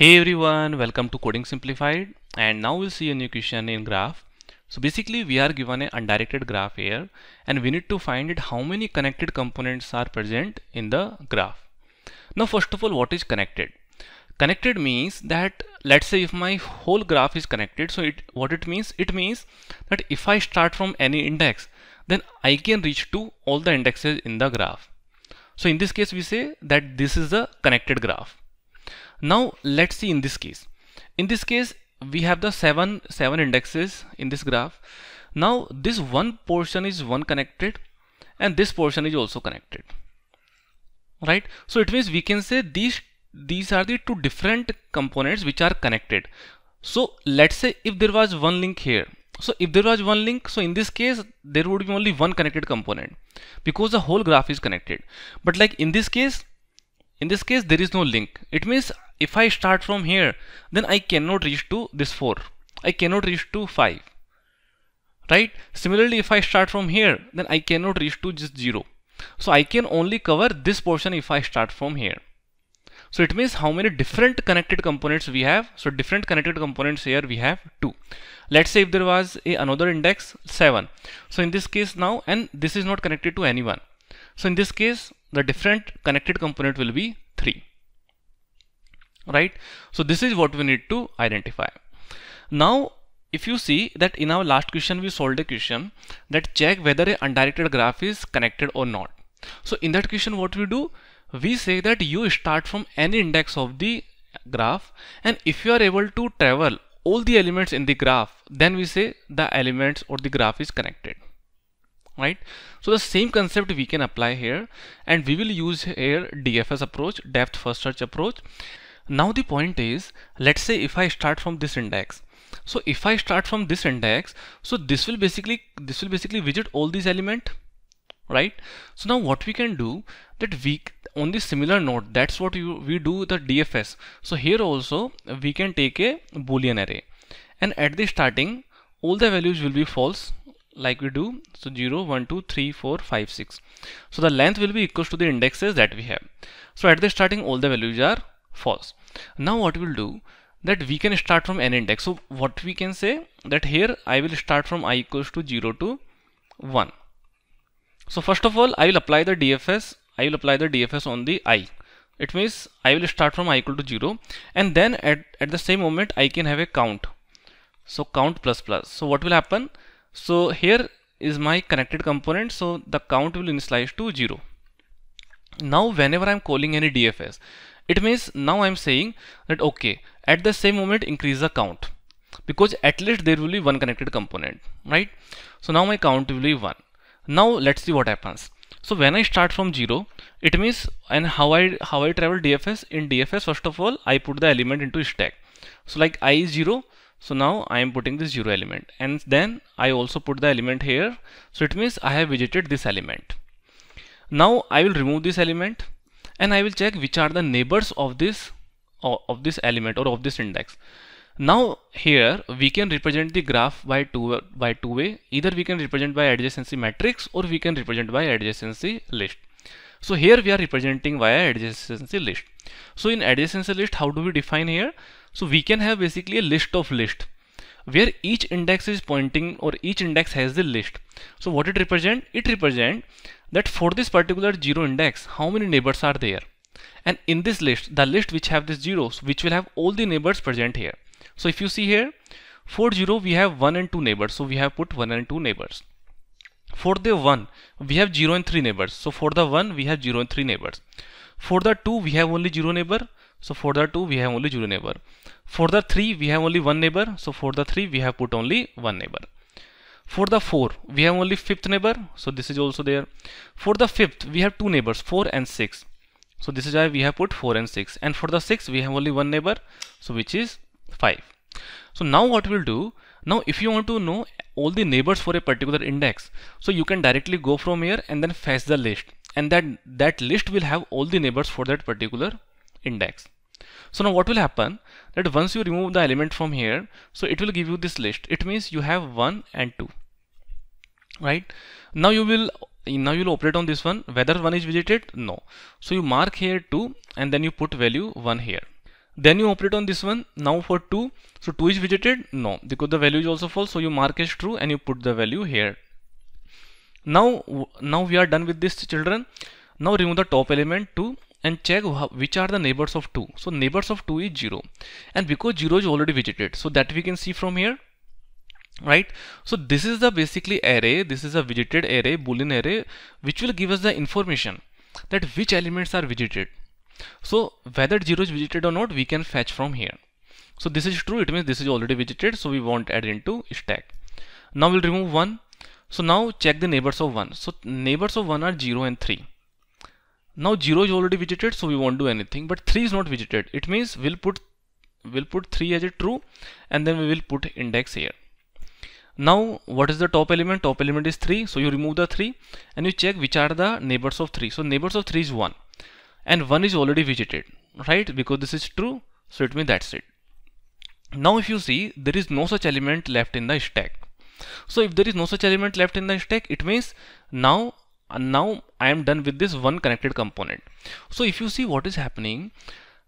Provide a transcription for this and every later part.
Hey everyone, welcome to Coding Simplified and now we'll see a new question in graph. So basically we are given an undirected graph here and we need to find it how many connected components are present in the graph. Now first of all what is connected? Connected means that let's say if my whole graph is connected so it what it means? It means that if I start from any index then I can reach to all the indexes in the graph. So in this case we say that this is a connected graph now let's see in this case in this case we have the seven seven indexes in this graph now this one portion is one connected and this portion is also connected right so it means we can say these these are the two different components which are connected so let's say if there was one link here so if there was one link so in this case there would be only one connected component because the whole graph is connected but like in this case in this case there is no link it means if I start from here then I cannot reach to this 4 I cannot reach to 5 right similarly if I start from here then I cannot reach to just 0 so I can only cover this portion if I start from here so it means how many different connected components we have so different connected components here we have 2 let's say if there was a, another index 7 so in this case now and this is not connected to anyone so in this case the different connected component will be right so this is what we need to identify now if you see that in our last question we solved a question that check whether a undirected graph is connected or not so in that question what we do we say that you start from any index of the graph and if you are able to travel all the elements in the graph then we say the elements or the graph is connected right so the same concept we can apply here and we will use here DFS approach depth first search approach now the point is, let's say if I start from this index. So if I start from this index, so this will basically this will basically visit all these element, right? So now what we can do that we on the similar node that's what you we do the DFS. So here also we can take a boolean array, and at the starting all the values will be false like we do so 0 1 2 3 4 5 6 so the length will be equal to the indexes that we have so at the starting all the values are false now what we'll do that we can start from n index so what we can say that here I will start from i equals to 0 to 1 so first of all I will apply the DFS I will apply the DFS on the i it means I will start from i equal to 0 and then at, at the same moment I can have a count so count plus plus so what will happen so here is my connected component so the count will initialize to 0 now whenever I'm calling any DFS it means now i'm saying that okay at the same moment increase the count because at least there will be one connected component right so now my count will be one now let's see what happens so when i start from zero it means and how i how i travel dfs in dfs first of all i put the element into stack so like i is zero so now I am putting this zero element and then I also put the element here. So it means I have visited this element. Now I will remove this element and I will check which are the neighbors of this of this element or of this index now here we can represent the graph by two by two way either we can represent by adjacency matrix or we can represent by adjacency list so here we are representing via adjacency list so in adjacency list how do we define here so we can have basically a list of list where each index is pointing or each index has the list so what it represent it represent that for this particular zero index how many neighbors are there and in this list the list which have these zeros which will have all the neighbors present here so if you see here for 0 we have 1 and 2 neighbors so we have put 1 and 2 neighbors for the 1 we have 0 and 3 neighbors so for the 1 we have 0 and 3 neighbors for the 2 we have only 0 neighbor so for the 2 we have only 0 neighbor for the 3 we have only 1 neighbor so for the 3 we have put only 1 neighbor for the 4 we have only fifth neighbor so this is also there for the fifth we have two neighbors 4 and 6 so this is why we have put 4 and 6 and for the 6 we have only one neighbor so which is 5 so now what we'll do now if you want to know all the neighbors for a particular index so you can directly go from here and then fetch the list and that that list will have all the neighbors for that particular index so now what will happen that once you remove the element from here, so it will give you this list. It means you have 1 and 2, right? Now you will now you will operate on this one whether one is visited no so you mark here 2 and then you put value 1 here then you operate on this one now for 2 so 2 is visited no because the value is also false so you mark as true and you put the value here now now we are done with this children now remove the top element 2 and check which are the neighbors of 2 so neighbors of 2 is 0 and because 0 is already visited so that we can see from here right so this is the basically array this is a visited array boolean array which will give us the information that which elements are visited so whether 0 is visited or not we can fetch from here so this is true it means this is already visited so we won't add into stack now we'll remove 1 so now check the neighbors of 1 so neighbors of 1 are 0 and 3 now 0 is already visited so we won't do anything but 3 is not visited it means we'll put we'll put 3 as a true and then we will put index here now what is the top element top element is 3 so you remove the 3 and you check which are the neighbors of 3 so neighbors of 3 is 1 and 1 is already visited right because this is true so it means that's it now if you see there is no such element left in the stack so if there is no such element left in the stack it means now and now I am done with this one connected component so if you see what is happening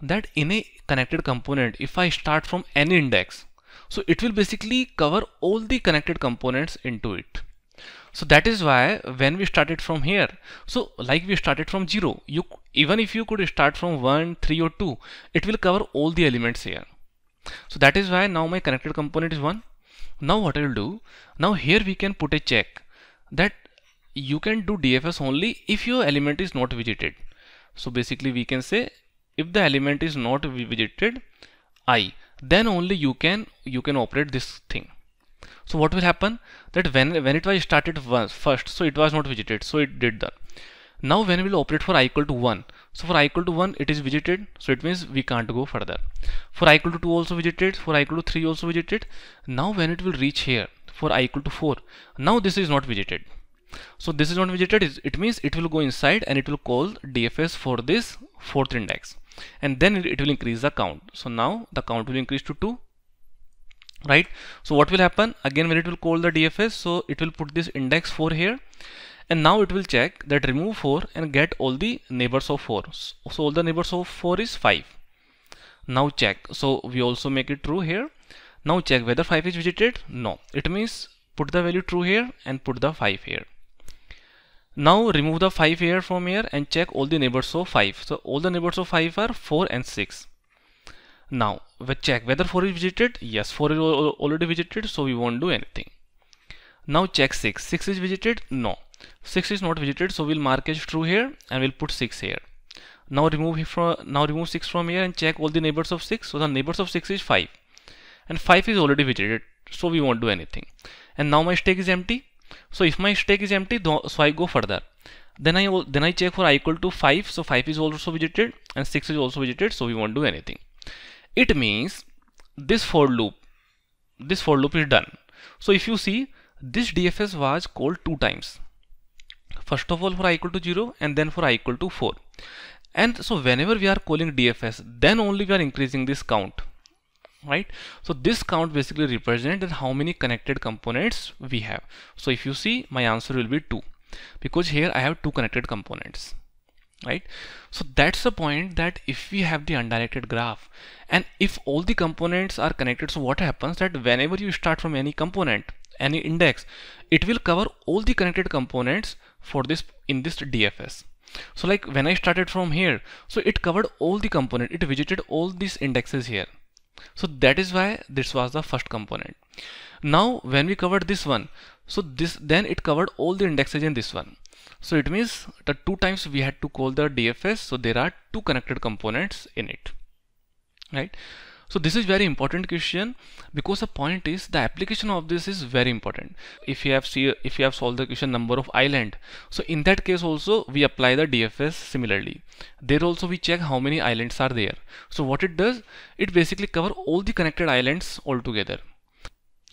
that in a connected component if I start from any index so it will basically cover all the connected components into it so that is why when we started from here so like we started from 0 you even if you could start from 1 3 or 2 it will cover all the elements here so that is why now my connected component is 1 now what I will do now here we can put a check that you can do DFS only if your element is not visited. So basically we can say if the element is not visited i then only you can you can operate this thing. So what will happen that when when it was started once first so it was not visited so it did that. Now when we will operate for i equal to 1 so for i equal to 1 it is visited so it means we can't go further. For i equal to 2 also visited for i equal to 3 also visited now when it will reach here for i equal to 4 now this is not visited so this is not visited it means it will go inside and it will call dfs for this fourth index and then it will increase the count so now the count will increase to 2 right so what will happen again when it will call the dfs so it will put this index 4 here and now it will check that remove 4 and get all the neighbors of 4 so all the neighbors of 4 is 5 now check so we also make it true here now check whether 5 is visited no it means put the value true here and put the 5 here now remove the 5 here from here and check all the neighbors of 5 so all the neighbors of 5 are 4 and 6 now we check whether 4 is visited yes 4 is already visited so we won't do anything now check 6 6 is visited no 6 is not visited so we'll mark as true here and we'll put 6 here now remove from now remove 6 from here and check all the neighbors of 6 so the neighbors of 6 is 5 and 5 is already visited so we won't do anything and now my stack is empty so if my stack is empty so I go further then I then I check for i equal to 5 so 5 is also visited and 6 is also visited so we won't do anything it means this for loop this for loop is done so if you see this DFS was called two times first of all for i equal to 0 and then for i equal to 4 and so whenever we are calling DFS then only we are increasing this count right so this count basically represents that how many connected components we have so if you see my answer will be 2 because here I have two connected components right so that's the point that if we have the undirected graph and if all the components are connected so what happens that whenever you start from any component any index it will cover all the connected components for this in this DFS so like when I started from here so it covered all the component it visited all these indexes here so that is why this was the first component now when we covered this one so this then it covered all the indexes in this one so it means that two times we had to call the DFS so there are two connected components in it right so this is very important question because the point is the application of this is very important if you have see if you have solved the question number of island so in that case also we apply the DFS similarly there also we check how many islands are there so what it does it basically cover all the connected islands altogether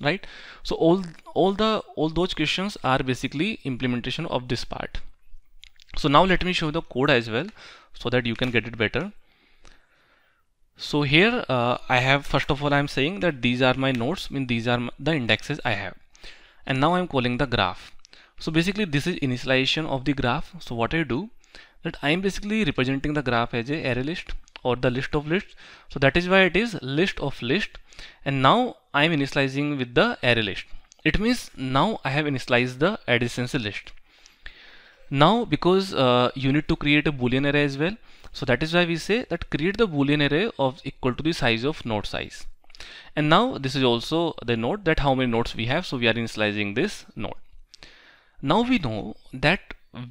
right so all all the all those questions are basically implementation of this part so now let me show the code as well so that you can get it better so here uh, I have first of all I'm saying that these are my nodes mean these are the indexes I have and now I'm calling the graph. So basically this is initialization of the graph. So what I do that I'm basically representing the graph as a array list or the list of lists. So that is why it is list of list and now I'm initializing with the array list. It means now I have initialized the adjacency list. Now because uh, you need to create a boolean array as well so that is why we say that create the boolean array of equal to the size of node size. And now this is also the node that how many nodes we have. So we are initializing this node. Now we know that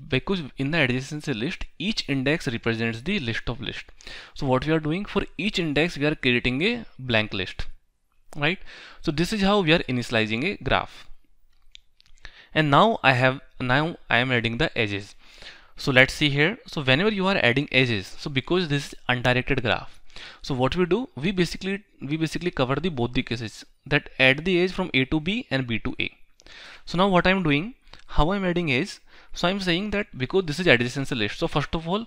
because in the adjacency list each index represents the list of list so what we are doing for each index we are creating a blank list right so this is how we are initializing a graph and now I have now I am adding the edges so let's see here so whenever you are adding edges so because this is undirected graph so what we do we basically we basically cover the both the cases that add the edge from a to b and b to a so now what i'm doing how i'm adding is so i'm saying that because this is adjacency list so first of all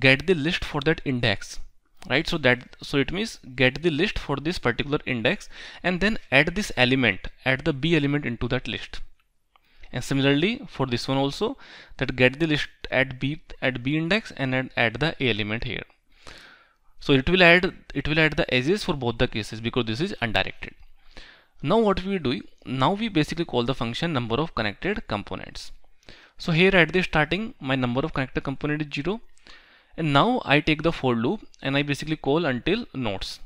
get the list for that index right so that so it means get the list for this particular index and then add this element add the b element into that list and similarly for this one also that get the list at b at b index and add, add the a element here so it will add it will add the edges for both the cases because this is undirected now what we do now we basically call the function number of connected components so here at the starting my number of connected component is 0 and now I take the for loop and I basically call until nodes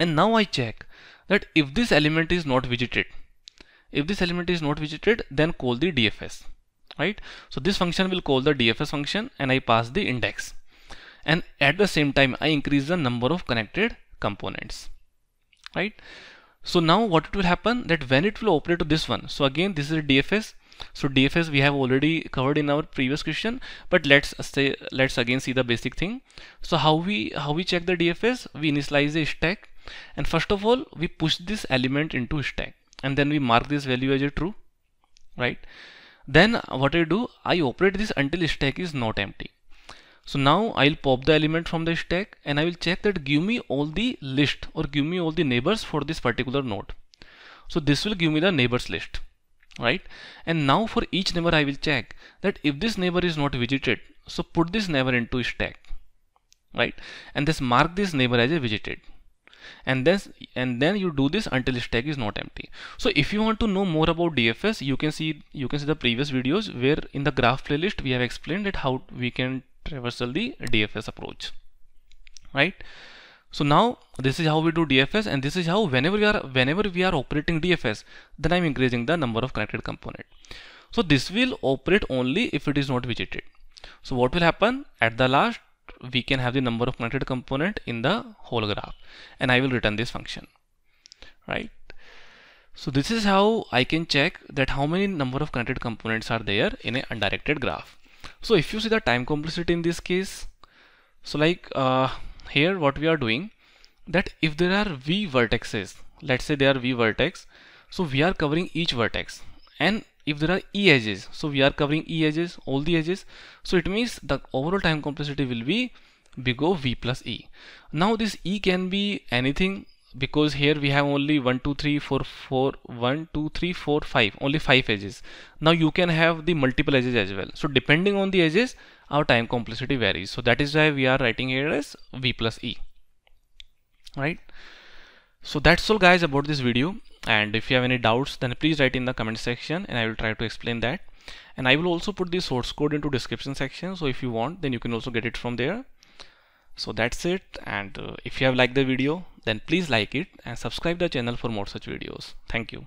and now I check that if this element is not visited if this element is not visited, then call the DFS, right? So this function will call the DFS function and I pass the index. And at the same time, I increase the number of connected components, right? So now what it will happen that when it will operate to this one. So again, this is a DFS. So DFS we have already covered in our previous question, but let's say let's again see the basic thing. So how we how we check the DFS? We initialize a stack, and first of all we push this element into stack and then we mark this value as a true right then what I do I operate this until stack is not empty so now I'll pop the element from the stack and I will check that give me all the list or give me all the neighbors for this particular node so this will give me the neighbors list right and now for each neighbor I will check that if this neighbor is not visited so put this neighbor into stack right and this mark this neighbor as a visited and then and then you do this until stack is not empty so if you want to know more about DFS you can see you can see the previous videos where in the graph playlist we have explained it how we can traversal the DFS approach right so now this is how we do DFS and this is how whenever we are whenever we are operating DFS then I'm increasing the number of connected component so this will operate only if it is not visited so what will happen at the last we can have the number of connected component in the whole graph and I will return this function right so this is how I can check that how many number of connected components are there in a undirected graph so if you see the time complexity in this case so like uh, here what we are doing that if there are v vertices let's say there are v vertex so we are covering each vertex and if there are e edges so we are covering e edges all the edges so it means the overall time complexity will be big O v plus e now this e can be anything because here we have only 1 2 3 4 4 1 2 3 4 5 only 5 edges now you can have the multiple edges as well so depending on the edges our time complexity varies so that is why we are writing here as v plus e right so that's all guys about this video and if you have any doubts then please write in the comment section and I will try to explain that and I will also put the source code into description section so if you want then you can also get it from there so that's it and uh, if you have liked the video then please like it and subscribe the channel for more such videos thank you